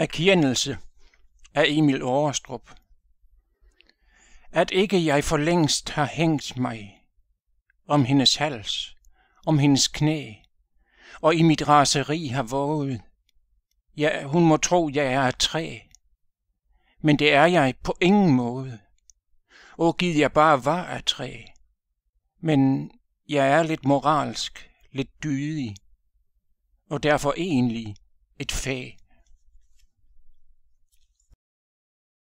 Erkendelse af Emil Årestrup At ikke jeg for længst har hængt mig Om hendes hals, om hendes knæ, Og i mit raseri har våget Ja, hun må tro, jeg er et træ, Men det er jeg på ingen måde. Åh, giv jeg bare var af træ, Men jeg er lidt moralsk, lidt dydig, Og derfor egentlig et fag.